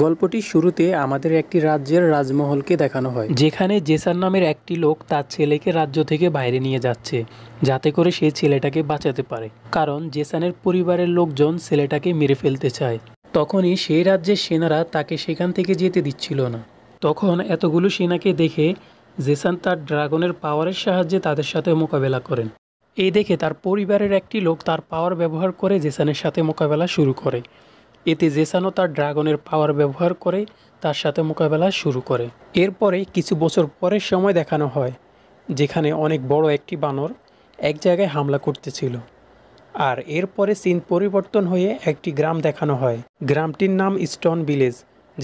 গল্পটি শুরুতে আমাদের একটি রাজ্যের রাজমহলকে দেখানো হয় যেখানে জেসার নামের একটি লোক তার ছেলেকে রাজ্য থেকে বাইরে নিয়ে যাচ্ছে যাতে করে সে ছেলেটাকে বাঁচাতে পারে কারণ জেসানের পরিবারের লোকজন ছেলেটাকে মেরে ফেলতে চায় তখনই সেই রাজ্যের সেনারা তাকে সেখান থেকে যেতে দিচ্ছিল না তখন এতগুলো সেনাকে দেখে জেসান তার ড্রাগনের পাওয়ারের সাহায্যে তাদের সাথে মোকাবেলা করেন এই দেখে তার পরিবারের একটি লোক তার পাওয়ার ব্যবহার করে জেসানের সাথে মোকাবেলা শুরু করে এতে জেসানো তার ড্রাগনের পাওয়ার ব্যবহার করে তার সাথে মোকাবেলা শুরু করে এরপরে কিছু বছর পরের সময় দেখানো হয় যেখানে অনেক বড় একটি বানর এক জায়গায় হামলা করতেছিল আর এরপরে সিন পরিবর্তন হয়ে একটি গ্রাম দেখানো হয় গ্রামটির নাম স্টোন ভিলেজ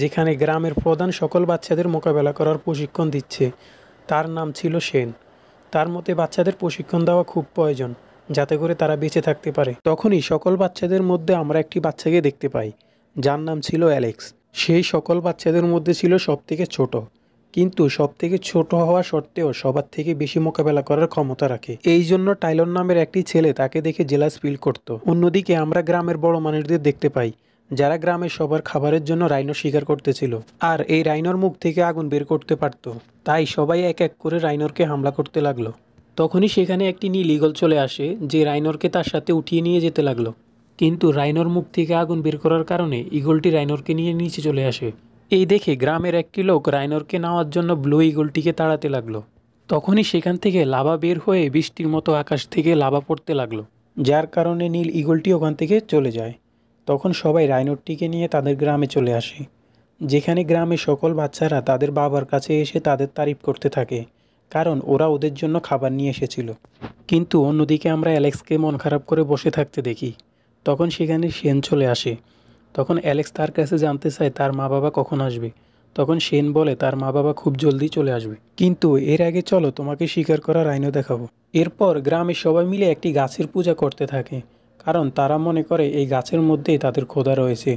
যেখানে গ্রামের প্রধান সকল বাচ্চাদের মোকাবেলা করার প্রশিক্ষণ দিচ্ছে তার নাম ছিল সেন তার মতে বাচ্চাদের প্রশিক্ষণ দেওয়া খুব প্রয়োজন যাতে করে তারা বেঁচে থাকতে পারে তখনই সকল বাচ্চাদের মধ্যে আমরা একটি বাচ্চাকে দেখতে পাই যার নাম ছিল অ্যালেক্স সেই সকল বাচ্চাদের মধ্যে ছিল সবথেকে ছোট কিন্তু সবথেকে ছোট হওয়া সত্ত্বেও সবার থেকে বেশি মোকাবেলা করার ক্ষমতা রাখে এই জন্য টাইলন নামের একটি ছেলে তাকে দেখে জেলাস ফিল করত অন্যদিকে আমরা গ্রামের বড় মানুষদের দেখতে পাই যারা গ্রামের সবার খাবারের জন্য রাইনো শিকার করতেছিল আর এই রাইনোর মুখ থেকে আগুন বের করতে পারত তাই সবাই এক এক করে রাইনোরকে হামলা করতে লাগলো তখনই সেখানে একটি নীল ইগল চলে আসে যে রাইনরকে তার সাথে উঠিয়ে নিয়ে যেতে লাগলো কিন্তু রাইনর মুখ থেকে আগুন বের করার কারণে ইগলটি রাইনরকে নিয়ে নিচে চলে আসে এই দেখে গ্রামের একটি লোক রাইনরকে নেওয়ার জন্য ব্লু ইগলটিকে তাড়াতে লাগলো তখনই সেখান থেকে লাভা বের হয়ে বৃষ্টির মতো আকাশ থেকে লাভা পড়তে লাগলো যার কারণে নীল ইগলটি ওখান থেকে চলে যায় তখন সবাই রাইনরটিকে নিয়ে তাদের গ্রামে চলে আসে যেখানে গ্রামে সকল বাচ্চারা তাদের বাবার কাছে এসে তাদের তারিফ করতে থাকে কারণ ওরা ওদের জন্য খাবার নিয়ে এসেছিল কিন্তু অন্যদিকে আমরা অ্যালেক্সকে মন খারাপ করে বসে থাকতে দেখি তখন সেখানে সেন চলে আসে তখন অ্যালেক্স তার কাছে জানতে চায় তার মা বাবা কখন আসবে তখন সেন বলে তার মা বাবা খুব জলদি চলে আসবে কিন্তু এর আগে চলো তোমাকে শিকার করার আইনও দেখাবো এরপর গ্রামের সবাই মিলে একটি গাছের পূজা করতে থাকে কারণ তারা মনে করে এই গাছের মধ্যেই তাদের খোদা রয়েছে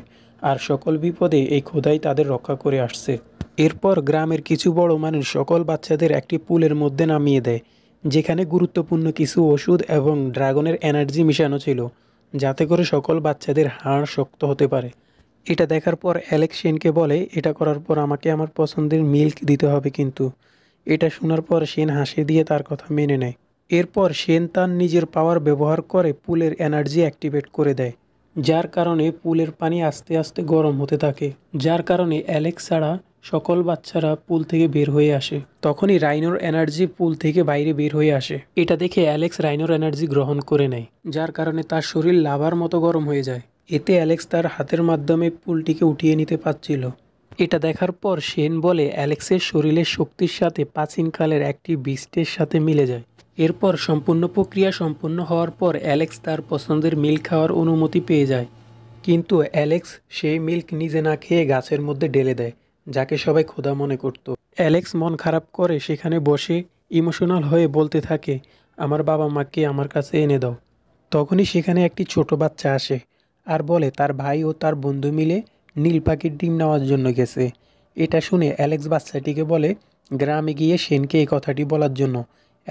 আর সকল বিপদে এই খোদাই তাদের রক্ষা করে আসছে এরপর গ্রামের কিছু বড় মানুষ সকল বাচ্চাদের একটি পুলের মধ্যে নামিয়ে দেয় যেখানে গুরুত্বপূর্ণ কিছু ওষুধ এবং ড্রাগনের এনার্জি মিশানো ছিল যাতে করে সকল বাচ্চাদের হাড় শক্ত হতে পারে এটা দেখার পর অ্যালেক্সেনকে বলে এটা করার পর আমাকে আমার পছন্দের মিল্ক দিতে হবে কিন্তু এটা শোনার পর সেন হাসি দিয়ে তার কথা মেনে নেয় এরপর সেন তার নিজের পাওয়ার ব্যবহার করে পুলের এনার্জি অ্যাক্টিভেট করে দেয় যার কারণে পুলের পানি আস্তে আস্তে গরম হতে থাকে যার কারণে অ্যালেক্স ছাড়া সকল বাচ্চারা পুল থেকে বের হয়ে আসে তখনই রাইনোর এনার্জি পুল থেকে বাইরে বের হয়ে আসে এটা দেখে অ্যালেক্স রাইনোর এনার্জি গ্রহণ করে নেয় যার কারণে তার শরীর লাভার মতো গরম হয়ে যায় এতে অ্যালেক্স তার হাতের মাধ্যমে পুলটিকে উঠিয়ে নিতে পারছিল এটা দেখার পর সেন বলে অ্যালেক্সের শরীরের শক্তির সাথে প্রাচীনকালের একটি বিষ্টের সাথে মিলে যায় এরপর সম্পূর্ণ প্রক্রিয়া সম্পূর্ণ হওয়ার পর অ্যালেক্স তার পছন্দের মিল খাওয়ার অনুমতি পেয়ে যায় কিন্তু অ্যালেক্স সেই মিল্ক নিজে না খেয়ে গাছের মধ্যে ঢেলে দেয় যাকে সবাই ক্ষুধা মনে করত অ্যালেক্স মন খারাপ করে সেখানে বসে ইমোশনাল হয়ে বলতে থাকে আমার বাবা মাকে আমার কাছে এনে দাও তখনই সেখানে একটি ছোট বাচ্চা আসে আর বলে তার ভাই ও তার বন্ধু মিলে নীল পাখির ডিম নেওয়ার জন্য গেছে এটা শুনে অ্যালেক্স বাচ্চাটিকে বলে গ্রামে গিয়ে সেনকে এই কথাটি বলার জন্য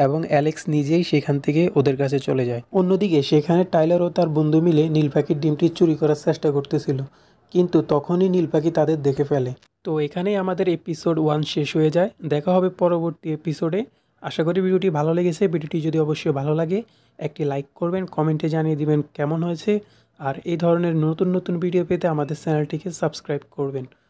এবং অ্যালেক্স নিজেই সেখান থেকে ওদের কাছে চলে যায় অন্যদিকে সেখানে টাইলার ও তার বন্ধু মিলে নীল পাখির ডিমটি চুরি করার চেষ্টা করতেছিল কিন্তু তখনই নীল পাখি তাদের দেখে ফেলে তো এখানেই আমাদের এপিসোড ওয়ান শেষ হয়ে যায় দেখা হবে পরবর্তী এপিসোডে আশা করি ভিডিওটি ভালো লেগেছে ভিডিওটি যদি অবশ্যই ভালো লাগে একটি লাইক করবেন কমেন্টে জানিয়ে দিবেন কেমন হয়েছে আর এই ধরনের নতুন নতুন ভিডিও পেতে আমাদের চ্যানেলটিকে সাবস্ক্রাইব করবেন